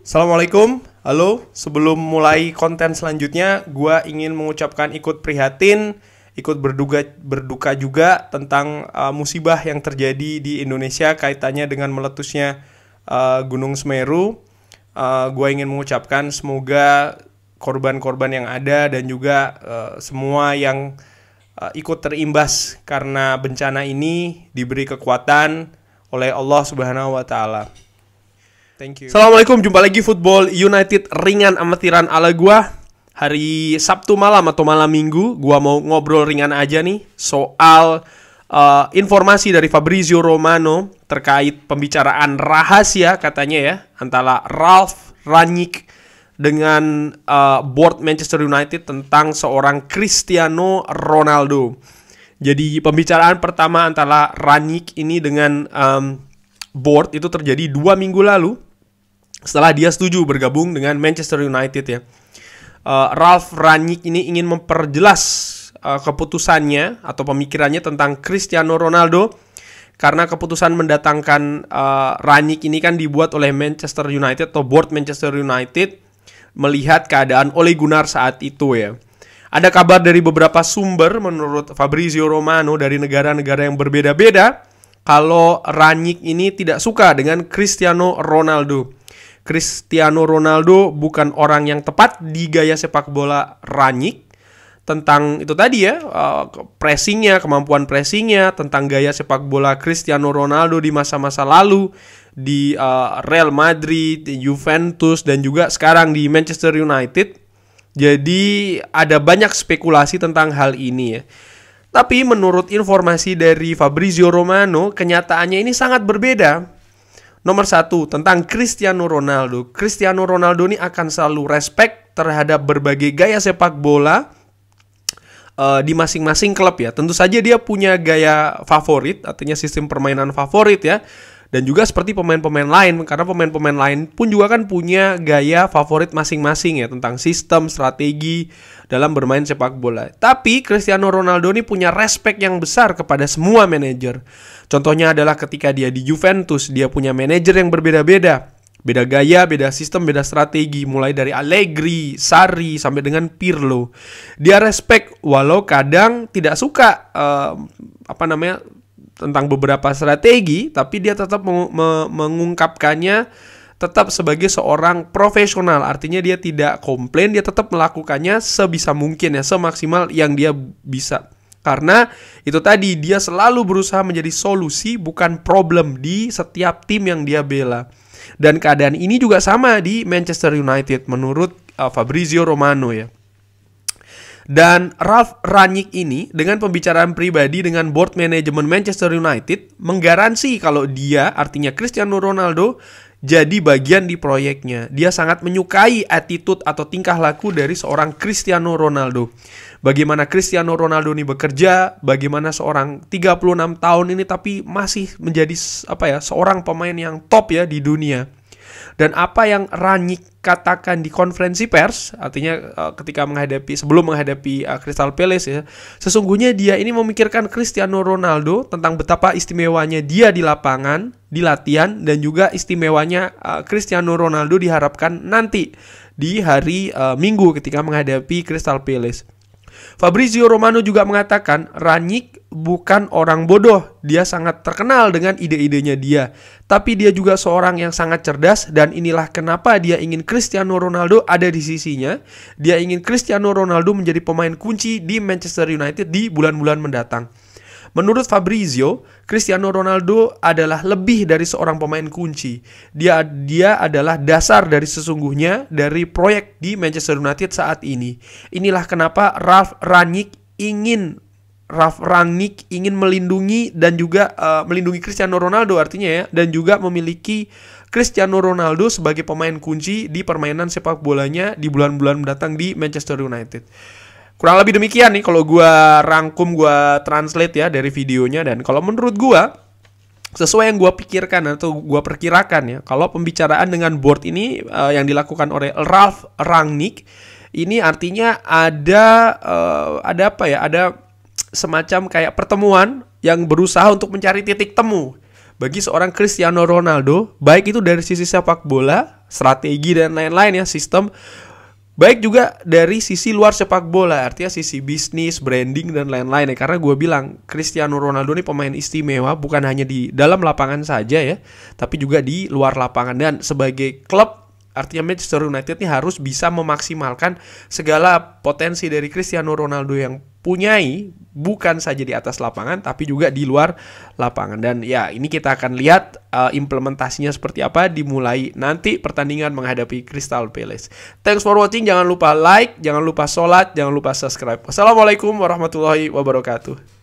Assalamualaikum, halo. Sebelum mulai konten selanjutnya, gue ingin mengucapkan ikut prihatin, ikut berduga berduka juga tentang uh, musibah yang terjadi di Indonesia kaitannya dengan meletusnya uh, Gunung Semeru. Uh, gue ingin mengucapkan semoga korban-korban yang ada dan juga uh, semua yang uh, ikut terimbas karena bencana ini diberi kekuatan oleh Allah Subhanahu wa taala. Thank you. Assalamualaikum, jumpa lagi Football United ringan amatiran ala gua. Hari Sabtu malam atau malam Minggu, gua mau ngobrol ringan aja nih soal uh, informasi dari Fabrizio Romano terkait pembicaraan rahasia katanya ya antara Ralph Ranik dengan uh, board Manchester United tentang seorang Cristiano Ronaldo. Jadi pembicaraan pertama antara Ranik ini dengan um, board itu terjadi dua minggu lalu setelah dia setuju bergabung dengan Manchester United ya. Uh, eh, Ralph Rangnick ini ingin memperjelas uh, keputusannya atau pemikirannya tentang Cristiano Ronaldo karena keputusan mendatangkan uh, Rangnick ini kan dibuat oleh Manchester United atau board Manchester United melihat keadaan Ole Gunnar saat itu ya. Ada kabar dari beberapa sumber menurut Fabrizio Romano dari negara-negara yang berbeda-beda kalau Rangnick ini tidak suka dengan Cristiano Ronaldo. Cristiano Ronaldo bukan orang yang tepat di gaya sepak bola Ranyik tentang itu tadi ya eh, pressingnya kemampuan pressingnya tentang gaya sepak bola Cristiano Ronaldo di masa-masa lalu di eh, Real Madrid, Juventus dan juga sekarang di Manchester United. Jadi ada banyak spekulasi tentang hal ini ya. Tapi menurut informasi dari Fabrizio Romano, kenyataannya ini sangat berbeda Nomor satu tentang Cristiano Ronaldo. Cristiano Ronaldo ini akan selalu respect terhadap berbagai gaya sepak bola uh, di masing-masing klub ya. Tentu saja dia punya gaya favorit, artinya sistem permainan favorit ya dan juga seperti pemain-pemain lain karena pemain-pemain lain pun juga kan punya gaya favorit masing-masing ya tentang sistem, strategi dalam bermain sepak bola. Tapi Cristiano Ronaldo ini punya respect yang besar kepada semua manajer. Contohnya adalah ketika dia di Juventus, dia punya manajer yang berbeda-beda. Beda gaya, beda sistem, beda strategi Mulai dari Allegri, Sari, sampai dengan Pirlo Dia respect walau kadang tidak suka uh, Apa namanya tentang beberapa strategi, tapi dia tetap mengungkapkannya tetap sebagai seorang profesional. Artinya dia tidak komplain, dia tetap melakukannya sebisa mungkin ya, semaksimal yang dia bisa. Karena itu tadi dia selalu berusaha menjadi solusi bukan problem di setiap tim yang dia bela. Dan keadaan ini juga sama di Manchester United menurut uh, Fabrizio Romano ya. Dan Ralph Ranyik ini dengan pembicaraan pribadi dengan board manajemen Manchester United menggaransi kalau dia artinya Cristiano Ronaldo jadi bagian di proyeknya. Dia sangat menyukai attitude atau tingkah laku dari seorang Cristiano Ronaldo. Bagaimana Cristiano Ronaldo ini bekerja, bagaimana seorang 36 tahun ini tapi masih menjadi apa ya, seorang pemain yang top ya di dunia dan apa yang Ranyik katakan di konferensi pers artinya eh, ketika menghadapi sebelum menghadapi uh, Crystal Palace ya sesungguhnya dia ini memikirkan Cristiano Ronaldo tentang betapa istimewanya dia di lapangan di latihan dan juga istimewanya uh, Cristiano Ronaldo diharapkan nanti di hari uh, Minggu ketika menghadapi Crystal Palace Fabrizio Romano juga mengatakan Ranik bukan orang bodoh, dia sangat terkenal dengan ide-idenya dia. Tapi dia juga seorang yang sangat cerdas dan inilah kenapa dia ingin Cristiano Ronaldo ada di sisinya. Dia ingin Cristiano Ronaldo menjadi pemain kunci di Manchester United di bulan-bulan mendatang. Menurut Fabrizio, Cristiano Ronaldo adalah lebih dari seorang pemain kunci. Dia dia adalah dasar dari sesungguhnya dari proyek di Manchester United saat ini. Inilah kenapa Ralf Rangnick ingin Ralf Rangnick ingin melindungi dan juga uh, melindungi Cristiano Ronaldo artinya ya dan juga memiliki Cristiano Ronaldo sebagai pemain kunci di permainan sepak bolanya di bulan-bulan mendatang di Manchester United. Kurang lebih demikian nih kalau gue rangkum gue translate ya dari videonya dan kalau menurut gue sesuai yang gue pikirkan atau gue perkirakan ya kalau pembicaraan dengan board ini uh, yang dilakukan oleh Ralph Rangnick ini artinya ada uh, ada apa ya ada semacam kayak pertemuan yang berusaha untuk mencari titik temu bagi seorang Cristiano Ronaldo baik itu dari sisi sepak bola strategi dan lain-lain ya sistem Baik juga dari sisi luar sepak bola, artinya sisi bisnis, branding dan lain-lain ya. Karena gue bilang Cristiano Ronaldo ini pemain istimewa bukan hanya di dalam lapangan saja ya, tapi juga di luar lapangan dan sebagai klub Artinya Manchester United ini harus bisa memaksimalkan segala potensi dari Cristiano Ronaldo yang punyai bukan saja di atas lapangan tapi juga di luar lapangan dan ya ini kita akan lihat uh, implementasinya seperti apa dimulai nanti pertandingan menghadapi Crystal Palace. Thanks for watching, jangan lupa like, jangan lupa sholat, jangan lupa subscribe. Wassalamualaikum warahmatullahi wabarakatuh.